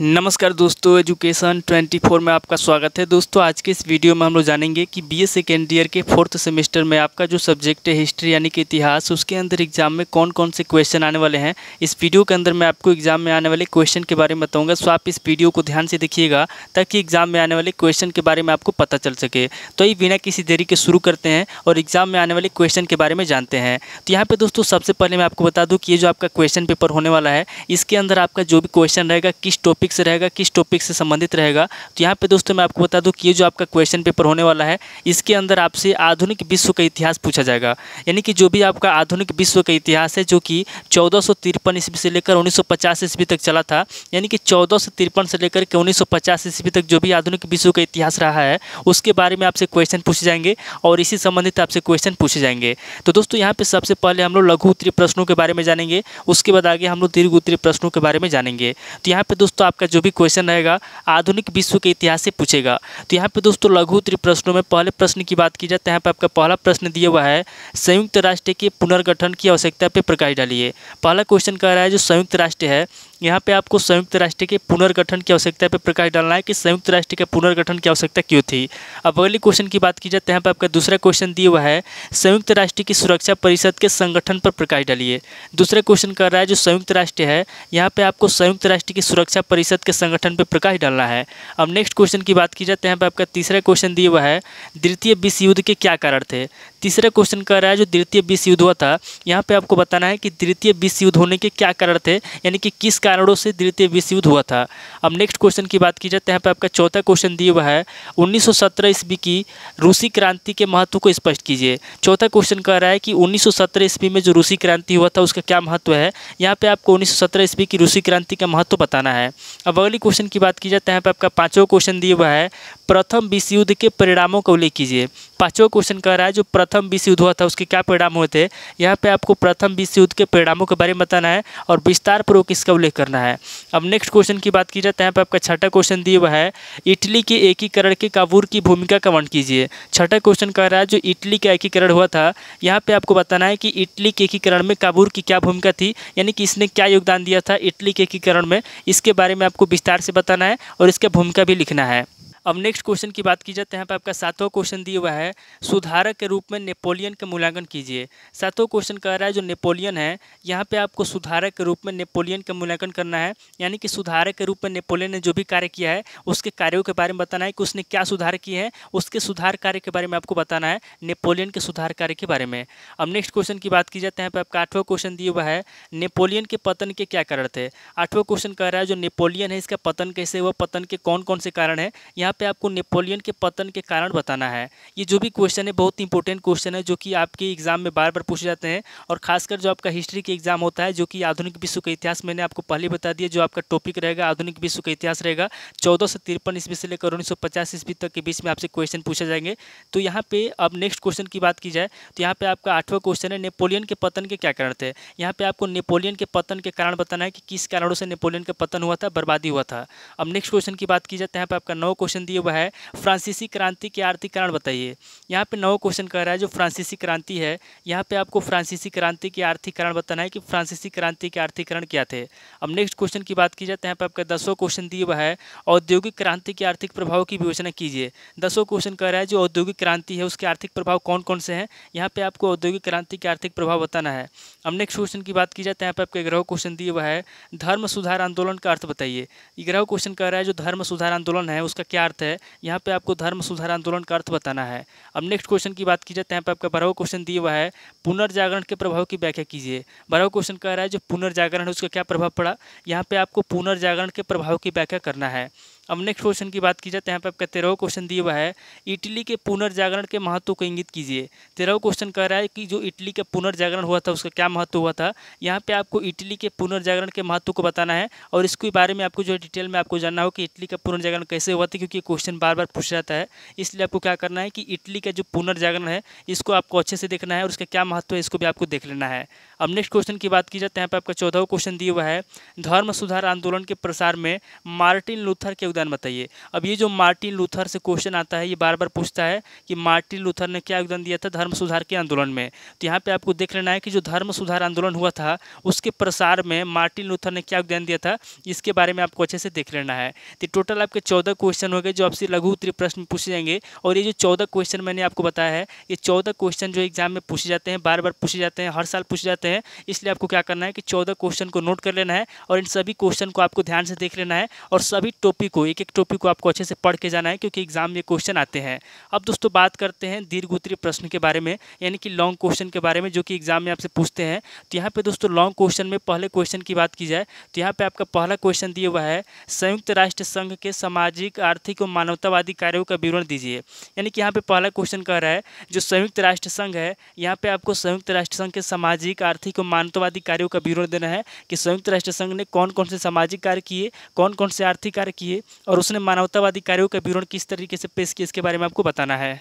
नमस्कार दोस्तों एजुकेशन 24 में आपका स्वागत है दोस्तों आज के इस वीडियो में हम लोग जानेंगे कि बीए सेकेंड ईयर के फोर्थ सेमेस्टर में आपका जो सब्जेक्ट है हिस्ट्री यानी कि इतिहास उसके अंदर एग्जाम में कौन कौन से क्वेश्चन आने वाले हैं इस वीडियो के अंदर मैं आपको एग्जाम में आने वाले क्वेश्चन के बारे में बताऊँगा सो आप इस वीडियो को ध्यान से देखिएगा ताकि एग्जाम में आने वाले क्वेश्चन के बारे में आपको पता चल सके तो ये बिना किसी देरी के शुरू करते हैं और एग्जाम में आने वाले क्वेश्चन के बारे में जानते हैं तो यहाँ पर दोस्तों सबसे पहले मैं आपको बता दूँ कि ये जो आपका क्वेश्चन पेपर होने वाला है इसके अंदर आपका जो भी क्वेश्चन रहेगा किस टॉपिक टॉपिक से रहेगा किस टॉपिक से संबंधित रहेगा तो यहाँ पे दोस्तों मैं आपको बता दूँ कि ये जो आपका क्वेश्चन पेपर होने वाला है इसके अंदर आपसे आधुनिक विश्व का इतिहास पूछा जाएगा यानी कि जो भी आपका आधुनिक विश्व का इतिहास है जो कि चौदह सौ तिरपन ईस्वी से लेकर उन्नीस सौ पचास ईस्वी तक चला था यानी कि चौदह सौ तिरपन से लेकर के उन्नीस सौ पचास ईस्वी तक जो भी आधुनिक विश्व का इतिहास रहा है उसके बारे में आपसे क्वेश्चन पूछे जाएंगे और इसी संबंधित आपसे क्वेश्चन पूछे जाएंगे तो दोस्तों यहाँ पे सबसे पहले हम लोग लघु उत्तरीय प्रश्नों के बारे में जानेंगे उसके बाद आगे हम लोग दीर्घ उत्तरीय प्रश्नों के बारे में जानेंगे तो यहाँ पे दोस्तों आपका जो भी क्वेश्चन रहेगा आधुनिक विश्व के इतिहास से पूछेगा तो यहाँ पे दोस्तों लघु उत्तरी प्रश्नों में पहले प्रश्न की बात की जाए तो यहाँ पर आपका पहला प्रश्न दिया हुआ है संयुक्त राष्ट्र के पुनर्गठन की आवश्यकता पर प्रकाश डालिए पहला क्वेश्चन कह रहा है जो संयुक्त राष्ट्र है यहाँ पे आपको संयुक्त राष्ट्र के पुनर्गठन की आवश्यकता पर प्रकाश डालना है कि संयुक्त राष्ट्र के पुनर्गठन की आवश्यकता क्यों थी अब अगले क्वेश्चन की बात की जाए तो यहाँ पर आपका दूसरा क्वेश्चन दिया हुआ है संयुक्त राष्ट्र की सुरक्षा परिषद के संगठन पर प्रकाश डालिए दूसरा क्वेश्चन कर रहा है जो संयुक्त राष्ट्र है यहाँ पर आपको संयुक्त राष्ट्र की सुरक्षा परिषद के संगठन पर प्रकाश डालना है अब नेक्स्ट क्वेश्चन की बात की जाए तो यहाँ पर आपका तीसरा क्वेश्चन दिया हुआ है द्वितीय विश्व युद्ध के क्या कारण थे तीसरा क्वेश्चन कह रहा है जो द्वितीय विश्व युद्ध हुआ था यहाँ पे आपको बताना है कि द्वितीय विश्व युद्ध होने के क्या कारण थे यानी कि किस कारणों से द्वितीय विश्व युद्ध हुआ था अब नेक्स्ट क्वेश्चन की बात की जाए तो यहाँ पर आपका चौथा क्वेश्चन दिया हुआ है उन्नीस ईस्वी की रूसी क्रांति के महत्व को स्पष्ट कीजिए चौथा क्वेश्चन कह रहा है कि उन्नीस ईस्वी में जो रूसी क्रांति हुआ था उसका क्या महत्व है यहाँ पर आपको उन्नीस ईस्वी की रूसी क्रांति का महत्व बताना है अब अगली क्वेश्चन की बात की जाए तो यहाँ पर आपका पाँचवा क्वेश्चन दिया हुआ है प्रथम विश्व युद्ध के परिणामों का उल्लेख कीजिए पाँचवा क्वेश्चन कह रहा है जो प्रथम विश्व युद्ध हुआ था उसके क्या परिणाम हुए थे यहाँ पे आपको प्रथम विश्व युद्ध के परिणामों के बारे में बताना है और विस्तार पूर्वक इसका उल्लेख करना है अब नेक्स्ट क्वेश्चन की बात की जाए तो यहाँ पर आपका छठा क्वेश्चन दिया हुआ है इटली के एकीकरण के काबूर की भूमिका का वर्ण कीजिए छठा क्वेश्चन कह रहा है जो इटली का एकीकरण हुआ था यहाँ पर आपको बताना है कि इटली के एकीकरण में काबूर की क्या भूमिका थी यानी कि इसने क्या योगदान दिया था इटली के एकीकरण में इसके बारे में आपको विस्तार से बताना है और इसका भूमिका भी लिखना है अब नेक्स्ट क्वेश्चन की बात की जाए तो यहाँ पर आपका सातवां क्वेश्चन दिया हुआ है सुधारक के रूप में नेपोलियन का मूल्यांकन कीजिए सातवां क्वेश्चन कह रहा है जो नेपोलियन है यहाँ पे आपको सुधारक के रूप में नेपोलियन का मूल्यांकन करना है यानी कि सुधारक के रूप में नेपोलियन ने जो भी कार्य किया है उसके कार्यों के बारे में बताना है कि उसने क्या सुधार किए हैं उसके सुधार कार्य के बारे में आपको बताना है नेपोलियन के सुधार कार्य के बारे में अब नेक्स्ट क्वेश्चन की बात की जाए तो यहाँ पर आपका आठवां क्वेश्चन दिया हुआ है नेपोलियन के पतन के क्या कारण थे आठवां क्वेश्चन कह रहा है जो नेपोलियन है इसका पतन कैसे हुआ पतन के कौन कौन से कारण है यहाँ यहाँ पे आपको नेपोलियन के पतन के कारण बताना है ये जो भी क्वेश्चन है बहुत इंपॉर्टेंट क्वेश्चन है जो कि आपके एग्जाम में बार बार पूछे जाते हैं और खासकर जो आपका हिस्ट्री के एग्जाम होता है जो कि आधुनिक विश्व का इतिहास मैंने आपको पहले बता दिया जो आपका टॉपिक रहेगा आधुनिक विश्व का इतिहास रहेगा चौदह सौ तिरपन ईस्वी से लेकर उन्नीस सौ पचास ईस्वी तक के बीच में आपसे क्वेश्चन पूछे जाएंगे तो यहाँ पे अब नेक्स्ट क्वेश्चन की बात की जाए तो यहाँ पे आपका आठवां क्वेश्चन है नेपोलियन के पतन के क्या कारण थे यहाँ पे आपको नेपोलियन के पतन के कारण बताना है कि किस कारणों से नेपोलियन का पतन हुआ था बर्बादी हुआ था अब नेक्स्ट क्वेश्चन की बात की जाए तो यहाँ पे आपका नौ क्वेश्चन क्वेश्चन दिए हुआ है फ्रांसीसी क्रांति के आर्थिक कारण बताइए यहाँ पे नौ क्वेश्चन कह रहा है जो फ्रांसीसी क्रांति है यहाँ पे आपको फ्रांसीसी क्रांति के आर्थिक कारण बताना है कि फ्रांसीसी क्रांति के आर्थिक कारण क्या थे अब नेक्स्ट क्वेश्चन की बात की जाए तो यहाँ पर आपका दसों क्वेश्चन दिए हुआ है औद्योगिक क्रांति के आर्थिक प्रभाव की विवेचना कीजिए दसों क्वेश्चन कह रहा है जो औद्योगिक क्रांति है उसके आर्थिक प्रभाव कौन कौन से हैं यहाँ पर आपको औद्योगिक क्रांति के आर्थिक प्रभाव बताना है अब नेक्स्ट क्वेश्चन की बात की जाए तो यहाँ पर आपका ग्रह क्वेश्चन दिए हुआ है धर्म सुधार आंदोलन का अर्थ बताइए ग्रह क्वेश्चन कह रहा है जो धर्म सुधार आंदोलन है उसका क्या अर्थ है यहाँ पे आपको धर्म सुधार आंदोलन का अर्थ बताना है अब नेक्स्ट क्वेश्चन की बात की जाए तो यहाँ पे आपका बारहवा क्वेश्चन दिया हुआ है पुनर्जागरण के प्रभाव की व्याख्या कीजिए बारहवा क्वेश्चन कह रहा है जो पुनर्जागरण है उसका क्या प्रभाव पड़ा यहाँ पे आपको पुनर्जागरण के प्रभाव की व्याख्या करना है अब नेक्स्ट क्वेश्चन की बात की जाए तो यहाँ पे आपका तेरहवा क्वेश्चन दिया हुआ है इटली के पुनर्जागरण के महत्व को इंगित कीजिए तेरहवा क्वेश्चन कह रहा है कि जो इटली का पुनर्जागरण हुआ था उसका क्या महत्व हुआ था यहाँ पे आपको इटली के पुनर्जागरण के महत्व को बताना है और इसके बारे में आपको जो है डिटेल में आपको जानना हो कि इटली का पुनर्जागरण कैसे हुआ था क्योंकि क्वेश्चन बार बार पूछ जाता है इसलिए आपको क्या करना है कि इटली का जो पुनर्जागरण है इसको आपको अच्छे से देखना है और उसका क्या महत्व है इसको भी आपको देख लेना है अब नेक्स्ट क्वेश्चन की बात की जाए तो यहाँ पर आपका चौदहवा क्वेश्चन दिया हुआ है धर्म सुधार आंदोलन के प्रसार में मार्टिन लूथर के योगदान बताइए अब ये जो मार्टिन लूथर से क्वेश्चन आता है ये बार बार पूछता है कि मार्टिन लूथर ने क्या योगदान दिया था धर्म सुधार के आंदोलन में तो यहाँ पे आपको देख लेना है कि जो धर्म सुधार आंदोलन हुआ था उसके प्रसार में मार्टिन लूथर ने क्या योगदान दिया था इसके बारे में आपको अच्छे से देख लेना है तो टोटल आपके चौदह क्वेश्चन हो गए जो आपसे लघु उत्तरी प्रश्न पूछे जाएंगे और ये जो चौदह क्वेश्चन मैंने आपको बताया है ये चौदह क्वेश्चन जो एग्जाम में पूछे जाते हैं बार बार पूछे जाते हैं हर साल पूछे जाते हैं इसलिए आपको क्या करना है कि चौदह क्वेश्चन को नोट कर लेना है और इन सभी क्वेश्चन को आपको ध्यान से देख लेना है और सभी टॉपिक को एक एक टॉपिक को आपको अच्छे से पढ़ के जाना है क्योंकि एग्जाम में क्वेश्चन आते हैं अब दोस्तों बात करते हैं दीर्घ उत्तरीय प्रश्न के बारे में यानी कि लॉन्ग क्वेश्चन के बारे में जो कि एग्जाम में आपसे पूछते हैं तो यहाँ पर दोस्तों लॉन्ग क्वेश्चन में पहले क्वेश्चन की बात की जाए तो यहाँ पर आपका पहला क्वेश्चन दिया हुआ है संयुक्त राष्ट्र संघ के सामाजिक आर्थिक और मानवतावादी कार्यों का विवरण दीजिए यानी कि यहाँ पर पहला क्वेश्चन कह रहा है जो संयुक्त राष्ट्र संघ है यहाँ पर आपको संयुक्त राष्ट्र संघ के सामाजिक आर्थिक और मानवतावादी कार्यों का विवरण देना है कि संयुक्त राष्ट्र संघ ने कौन कौन से सामाजिक कार्य किए कौन कौन से आर्थिक कार्य किए और उसने मानवतावादी कार्यों का विवरण किस तरीके से पेश किया इसके बारे में आपको बताना है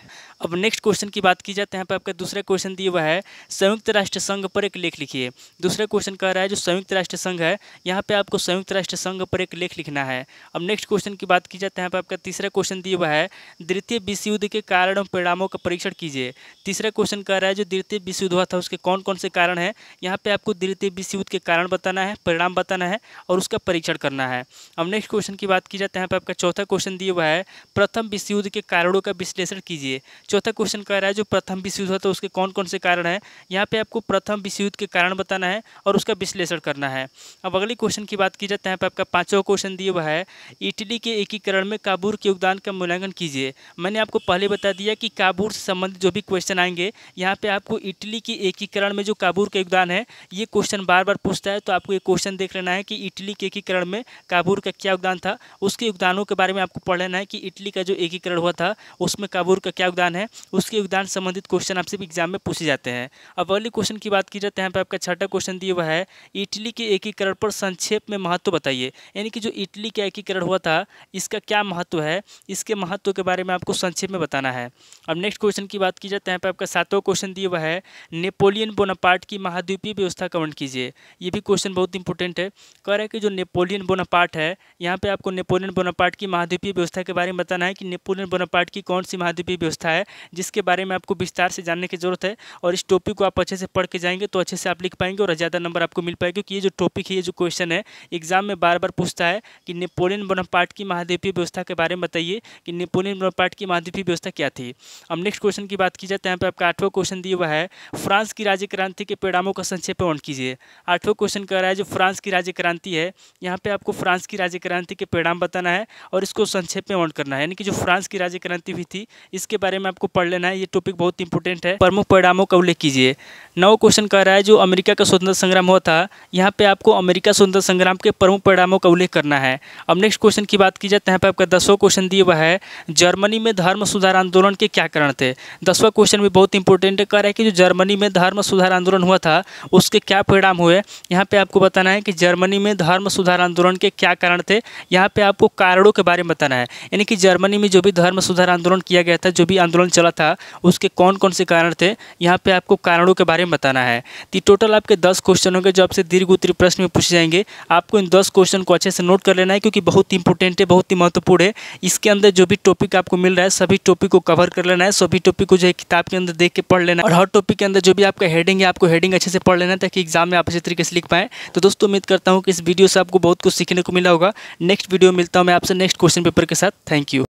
अब नेक्स्ट क्वेश्चन की बात की जाए तो यहाँ पर आपका दूसरा क्वेश्चन दिया हुआ है संयुक्त राष्ट्र संघ पर एक लेख लिखिए दूसरा क्वेश्चन कह रहा है जो संयुक्त राष्ट्र संघ है यहाँ पर आपको संयुक्त राष्ट्र संघ पर एक लेख लिखना है अब नेक्स्ट क्वेश्चन की बात की जाए तो यहाँ पर आपका तीसरा क्वेश्चन दिया हुआ है द्वितीय विश्व युद्ध के कारण और परिणामों का परीक्षण कीजिए तीसरा क्वेश्चन कह रहा है जो द्वितीय विश्व युद्ध हुआ था उसके कौन कौन से कारण है यहाँ पे आपको द्वितीय विश्व युद्ध के कारण बताना है परिणाम बताना है और उसका परीक्षण करना है अब नेक्स्ट क्वेश्चन की बात की जाए यहाँ पे आपका चौथा क्वेश्चन दिया हुआ है प्रथम विश्व युद्ध के कारणों का विश्लेषण कीजिए चौथा क्वेश्चन कह रहा है जो प्रथम विश्व युद्ध है उसके कौन कौन से कारण हैं यहाँ पे आपको प्रथम विश्व युद्ध के कारण बताना है और उसका विश्लेषण करना है अब अगले क्वेश्चन की बात की जाए तो यहाँ पर आपका पाँचवा क्वेश्चन दिया हुआ है इटली के एकीकरण में काबूर के योगदान का मूल्यांकन कीजिए मैंने आपको पहले बता दिया कि काबूर से संबंधित जो भी क्वेश्चन आएंगे यहाँ पर आपको इटली के एकीकरण में जो काबूर का योगदान है ये क्वेश्चन बार बार पूछता है तो आपको ये क्वेश्चन देख लेना है कि इटली के एकीकरण में काबूर का क्या योगदान था उसके योगदानों के बारे में आपको पढ़ लेना है कि इटली का जो एकीकरण हुआ था उसमें काबूर का क्या योगदान है उसके योगदान संबंधित क्वेश्चन आपसे एग्जाम में पूछे जाते हैं अब अगले क्वेश्चन की बात की जाते हैं यहाँ पर आपका छठा क्वेश्चन दिया हुआ है इटली के एकीकरण पर संक्षेप में महत्व बताइए यानी कि जो इटली का एकीकरण हुआ था इसका क्या महत्व है इसके महत्व के बारे में आपको संक्षेप में बताना है अब नेक्स्ट क्वेश्चन की बात की जाते हैं यहाँ पर आपका सातवां क्वेश्चन दिया हुआ है नेपोलियन बोनापार्ट की महाद्वीपीय व्यवस्था कमेंट कीजिए ये भी क्वेश्चन बहुत इंपॉर्टेंट है कह रहे हैं कि जो नेपोलियन बोनापार्ट है यहाँ पर आपको नेपोलियन बोनापार्ट की महाद्वीपीय व्यवस्था के बारे में बताना है कि नेपोलियन बोनापार्ट की कौन सी महाद्वीपीय व्यवस्था है जिसके बारे में आपको विस्तार से जानने की जरूरत है और इस टॉपिक को आप अच्छे से पढ़ के जाएंगे तो अच्छे से आप लिख पाएंगे और ज़्यादा नंबर आपको मिल पाएगा क्योंकि ये जो टॉपिक है ये जो क्वेश्चन है एग्जाम में बार बार पूछता है कि नेपोलियन बोनापार्ट की महाद्वीपीय व्यवस्था के बारे में बताइए कि नेपोलियन बोनापार्ट की महाद्वीपीय व्यवस्था क्या थी अब नेक्स्ट क्वेश्चन की बात की जाए तो यहाँ पर आपका आठवां क्वेश्चन दिया हुआ है फ्रांस की राज्य क्रांति के परिणामों का संक्षेपण कीजिए आठवां क्वेश्चन कह रहा है जो फ्रांस की राज्य क्रांति है यहाँ पे आपको फ्रांस की राज्य क्रांति के परिणाम बताना करना है और इसको संक्षेप में वर्ण करना है यानी कि जो फ्रांस की राज्य क्रांति भी थी इसके बारे में आपको पढ़ लेना है ये टॉपिक बहुत इंपॉर्टेंट है प्रमुख परिणामों का उल्लेख कीजिए नौ क्वेश्चन कह रहा है जो अमेरिका का स्वतंत्र संग्राम हुआ था यहाँ पे आपको अमेरिका स्वतंत्र संग्राम के प्रमुख परिणामों का उल्लेख करना है अब नेक्स्ट क्वेश्चन की बात की जाए तो यहाँ पर आपका दसवा क्वेश्चन दिए हुआ है जर्मनी में धर्म सुधार आंदोलन के क्या कारण थे दसवा क्वेश्चन भी बहुत इंपॉर्टेंट कह रहा है कि जो जर्मनी में धर्म सुधार आंदोलन हुआ था उसके क्या परिणाम हुए यहाँ पे आपको बताना है कि जर्मनी में धर्म सुधार आंदोलन के क्या कारण थे यहाँ पे आपको कारणों के बारे में बताना है यानी कि जर्मनी में जो भी धर्म सुधार आंदोलन किया गया था जो भी आंदोलन चला था उसके कौन कौन से कारण थे यहाँ पे आपको कारणों के बारे में बताना है तो टोटल आपके दस क्वेश्चन होंगे जो आपसे दीर्घ उत्तरी प्रश्न में पूछे जाएंगे आपको इन दस क्वेश्चन को अच्छे से नोट कर लेना है क्योंकि बहुत इंपॉर्टेंट है बहुत ही महत्वपूर्ण है इसके अंदर जो भी टॉपिक आपको मिल रहा है सभी टॉपिक को कवर कर लेना है सभी टॉपिक को जो है किताब के अंदर देख के पढ़ लेना और हर टॉपिक के अंदर जो भी आपका हेडिंग है आपको हेडिंग अच्छे से पढ़ लेना ताकि एग्जाम में आप अच्छे तरीके से लिख पाए तो दोस्तों उम्मीद करता हूँ कि इस वीडियो से आपको बहुत कुछ सीखने को मिला होगा नेक्स्ट वीडियो मिलता हूँ मैं आपसे नेक्स्ट क्वेश्चन पेपर के साथ थैंक यू